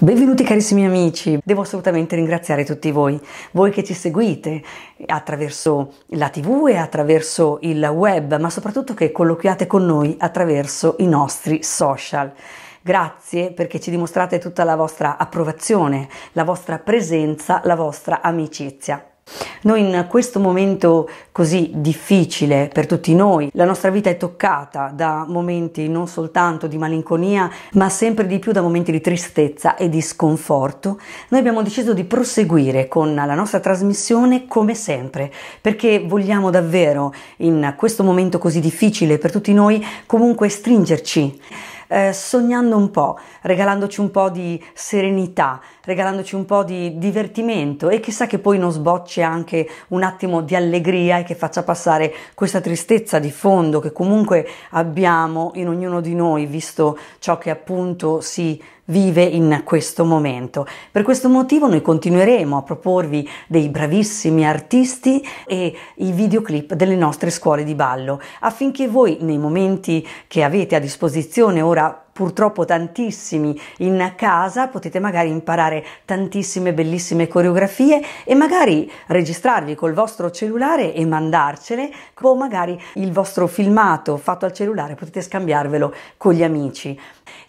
Benvenuti carissimi amici, devo assolutamente ringraziare tutti voi, voi che ci seguite attraverso la tv e attraverso il web, ma soprattutto che colloquiate con noi attraverso i nostri social. Grazie perché ci dimostrate tutta la vostra approvazione, la vostra presenza, la vostra amicizia. Noi in questo momento così difficile per tutti noi, la nostra vita è toccata da momenti non soltanto di malinconia, ma sempre di più da momenti di tristezza e di sconforto, noi abbiamo deciso di proseguire con la nostra trasmissione come sempre, perché vogliamo davvero in questo momento così difficile per tutti noi comunque stringerci. Eh, sognando un po', regalandoci un po' di serenità, regalandoci un po' di divertimento e chissà che poi non sbocce anche anche un attimo di allegria e che faccia passare questa tristezza di fondo che comunque abbiamo in ognuno di noi, visto ciò che appunto si vive in questo momento. Per questo motivo noi continueremo a proporvi dei bravissimi artisti e i videoclip delle nostre scuole di ballo, affinché voi nei momenti che avete a disposizione ora purtroppo tantissimi in casa, potete magari imparare tantissime bellissime coreografie e magari registrarvi col vostro cellulare e mandarcele o magari il vostro filmato fatto al cellulare potete scambiarvelo con gli amici.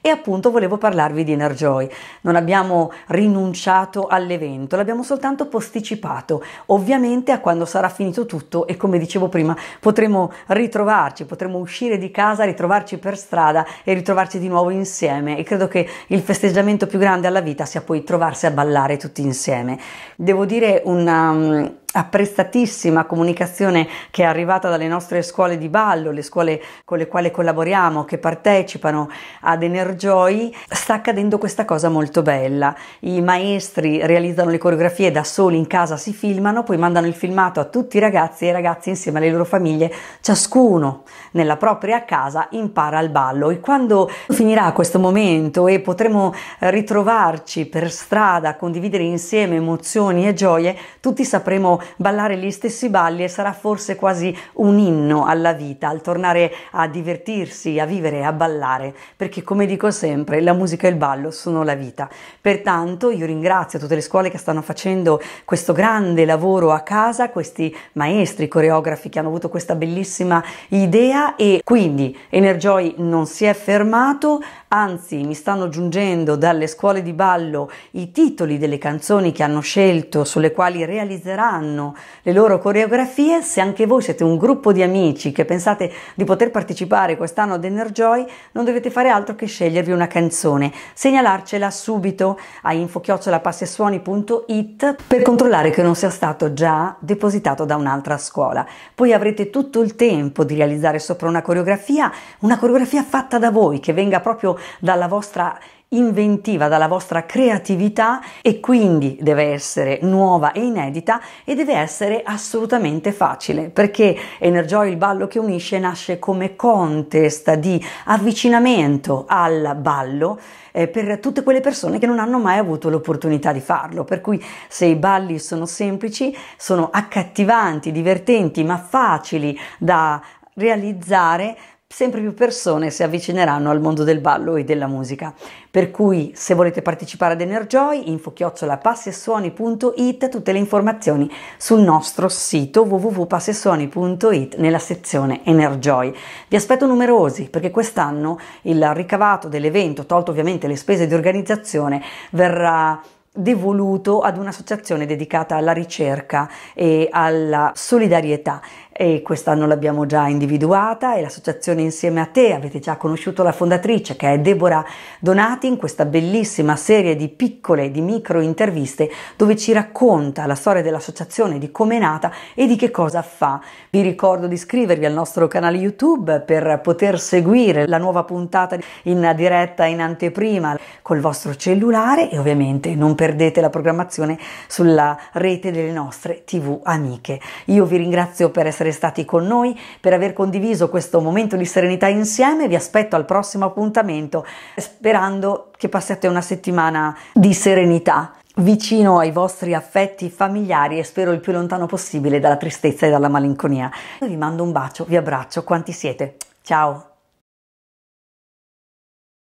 E appunto volevo parlarvi di di Enerjoy, non abbiamo rinunciato all'evento, l'abbiamo soltanto posticipato, ovviamente a quando sarà finito tutto e come dicevo prima potremo ritrovarci, potremo uscire di casa, ritrovarci per strada e ritrovarci di nuovo insieme e credo che il festeggiamento più grande alla vita sia poi trovarsi a ballare tutti insieme. Devo dire una, mm, apprezzatissima comunicazione che è arrivata dalle nostre scuole di ballo, le scuole con le quali collaboriamo, che partecipano ad Enerjoy, sta accadendo questa cosa molto bella. I maestri realizzano le coreografie da soli in casa, si filmano, poi mandano il filmato a tutti i ragazzi e i ragazzi insieme alle loro famiglie, ciascuno nella propria casa impara il ballo e quando finirà questo momento e potremo ritrovarci per strada, condividere insieme emozioni e gioie, tutti sapremo ballare gli stessi balli e sarà forse quasi un inno alla vita, al tornare a divertirsi, a vivere, a ballare, perché come dico sempre, la musica e il ballo sono la vita. Pertanto io ringrazio tutte le scuole che stanno facendo questo grande lavoro a casa, questi maestri, coreografi che hanno avuto questa bellissima idea e quindi Enerjoy non si è fermato, anzi mi stanno giungendo dalle scuole di ballo i titoli delle canzoni che hanno scelto, sulle quali realizzeranno fanno le loro coreografie, se anche voi siete un gruppo di amici che pensate di poter partecipare quest'anno ad Enerjoy, non dovete fare altro che scegliervi una canzone, segnalarcela subito a infochiocciolapassessuoni.it per controllare che non sia stato già depositato da un'altra scuola. Poi avrete tutto il tempo di realizzare sopra una coreografia, una coreografia fatta da voi, che venga proprio dalla vostra inventiva, dalla vostra creatività e quindi deve essere nuova e inedita e deve essere assolutamente facile perché Energioi il ballo che unisce nasce come contest di avvicinamento al ballo eh, per tutte quelle persone che non hanno mai avuto l'opportunità di farlo per cui se i balli sono semplici sono accattivanti divertenti ma facili da realizzare sempre più persone si avvicineranno al mondo del ballo e della musica. Per cui se volete partecipare ad Enerjoy, info infochiocciolapassessuoni.it, tutte le informazioni sul nostro sito www.passessuoni.it nella sezione Enerjoy. Vi aspetto numerosi perché quest'anno il ricavato dell'evento, tolto ovviamente le spese di organizzazione, verrà devoluto ad un'associazione dedicata alla ricerca e alla solidarietà e quest'anno l'abbiamo già individuata e l'associazione Insieme a te avete già conosciuto la fondatrice che è Deborah Donati in questa bellissima serie di piccole, di micro interviste dove ci racconta la storia dell'associazione, di come è nata e di che cosa fa. Vi ricordo di iscrivervi al nostro canale YouTube per poter seguire la nuova puntata in diretta in anteprima col vostro cellulare e ovviamente non perdete la programmazione sulla rete delle nostre tv amiche. Io vi ringrazio per essere essere stati con noi, per aver condiviso questo momento di serenità insieme. Vi aspetto al prossimo appuntamento sperando che passiate una settimana di serenità vicino ai vostri affetti familiari e spero il più lontano possibile dalla tristezza e dalla malinconia. Vi mando un bacio, vi abbraccio quanti siete. Ciao!